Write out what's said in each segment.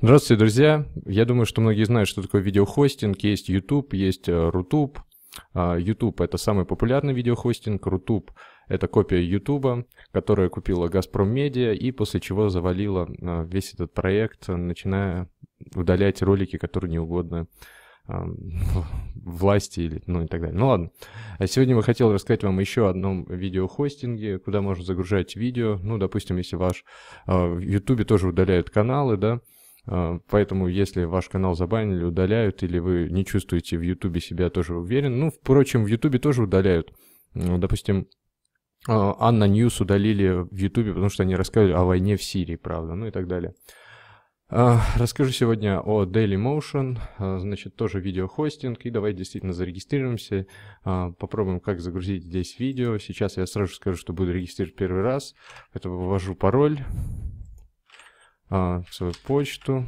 Здравствуйте, друзья! Я думаю, что многие знают, что такое видеохостинг. Есть YouTube, есть Rutube. Э, YouTube а, – это самый популярный видеохостинг, Rutube – это копия YouTube, которая купила Газпром Медиа и после чего завалила э, весь этот проект, начиная удалять ролики, которые неугодны э, власти или ну и так далее. Ну ладно. А сегодня я хотел рассказать вам еще о одном видеохостинге, куда можно загружать видео. Ну, допустим, если ваш в YouTube тоже удаляют каналы, да, а, поэтому, если ваш канал забанили, удаляют, или вы не чувствуете в Ютубе себя тоже уверен, ну, впрочем, в Ютубе тоже удаляют. Ну, допустим, а, Анна Ньюс удалили в Ютубе, потому что они рассказывали о войне в Сирии, правда, ну и так далее. А, расскажу сегодня о Daily Motion, значит, тоже видеохостинг, и давай действительно зарегистрируемся, попробуем, как загрузить здесь видео. Сейчас я сразу скажу, что буду регистрировать первый раз, Это ввожу пароль а, свою почту.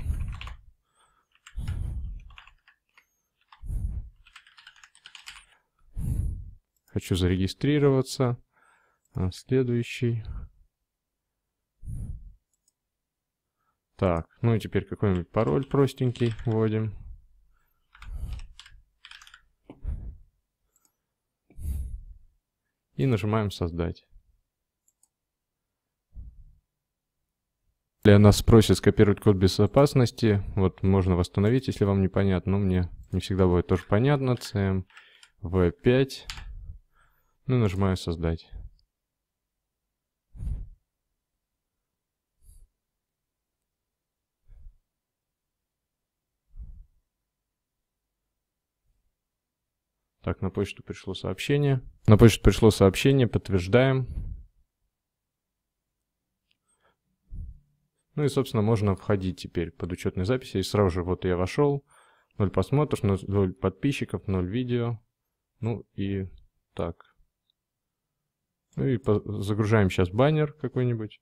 Хочу зарегистрироваться. А, следующий. Так, ну и теперь какой-нибудь пароль простенький вводим. И нажимаем создать. Если нас спросит скопировать код безопасности, вот можно восстановить, если вам непонятно. Но мне не всегда будет тоже понятно. CM V5. Ну и нажимаю создать. Так, на почту пришло сообщение. На почту пришло сообщение, подтверждаем. Ну и, собственно, можно входить теперь под учетные записи. И сразу же вот я вошел. ноль просмотров, ноль подписчиков, ноль видео. Ну и так. Ну и загружаем сейчас баннер какой-нибудь.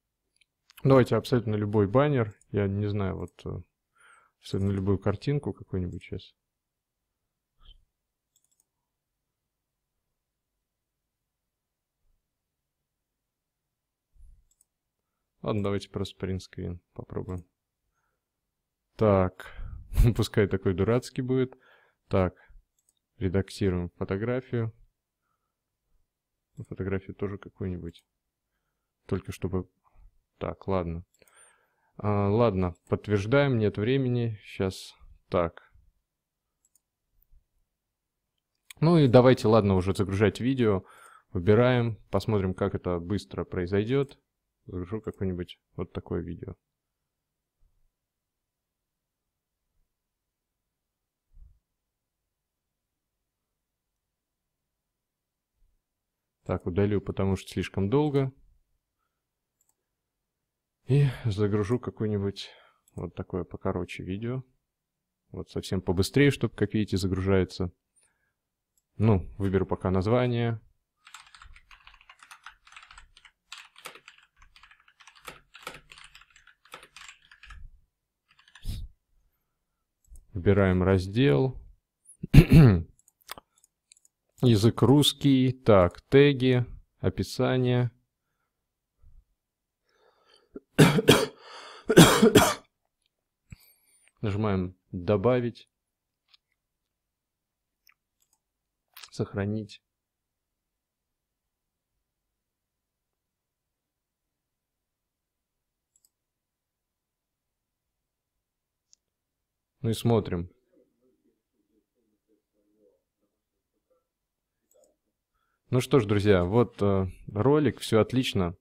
Давайте абсолютно любой баннер. Я не знаю, вот э, абсолютно любую картинку какую-нибудь сейчас. Ладно, давайте просто принтскрин попробуем. Так, пускай такой дурацкий будет. Так, редактируем фотографию. Фотографию тоже какую-нибудь. Только чтобы... Так, ладно. А, ладно, подтверждаем, нет времени. Сейчас так. Ну и давайте, ладно, уже загружать видео. Выбираем, посмотрим, как это быстро произойдет загружу какое-нибудь вот такое видео. Так, удалю, потому что слишком долго. И загружу какое-нибудь вот такое покороче видео. Вот совсем побыстрее, чтобы как видите загружается. Ну, выберу пока название. Выбираем раздел. Язык русский. Так, теги, описание. Нажимаем «Добавить», «Сохранить». Ну и смотрим. Ну что ж, друзья, вот э, ролик, все отлично.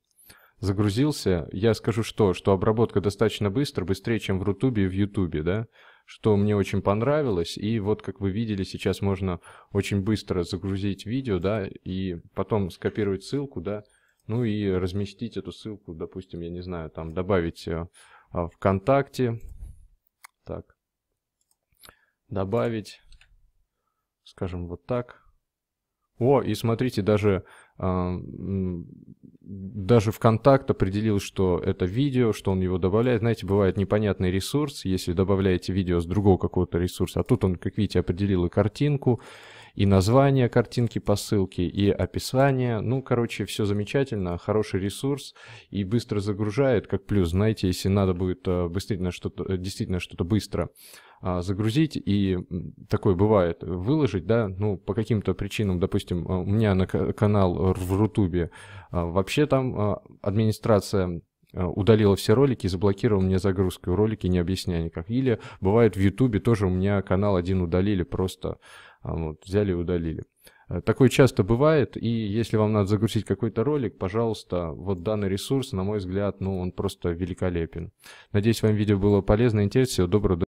Загрузился. Я скажу что, что обработка достаточно быстро, быстрее, чем в Рутубе и в Ютубе, да? Что мне очень понравилось. И вот, как вы видели, сейчас можно очень быстро загрузить видео, да, и потом скопировать ссылку, да, ну и разместить эту ссылку, допустим, я не знаю, там добавить э, ВКонтакте. Так, добавить, скажем, вот так. О, и смотрите, даже, э, даже ВКонтакт определил, что это видео, что он его добавляет. Знаете, бывает непонятный ресурс, если добавляете видео с другого какого-то ресурса. А тут он, как видите, определил и картинку, и название картинки по ссылке, и описание. Ну, короче, все замечательно, хороший ресурс и быстро загружает, как плюс. Знаете, если надо будет а, быстрее что-то, действительно что-то быстро а, загрузить и такое бывает, выложить, да, ну, по каким-то причинам, допустим, а, у меня на канал в Рутубе а, вообще там администрация удалила все ролики, заблокировала мне загрузку, ролики не объясняя никак. Или бывает в Ютубе тоже у меня канал один удалили, просто вот, взяли и удалили. Э, такое часто бывает, и если вам надо загрузить какой-то ролик, пожалуйста, вот данный ресурс, на мой взгляд, ну, он просто великолепен. Надеюсь, вам видео было полезно и интересно. Всего доброго.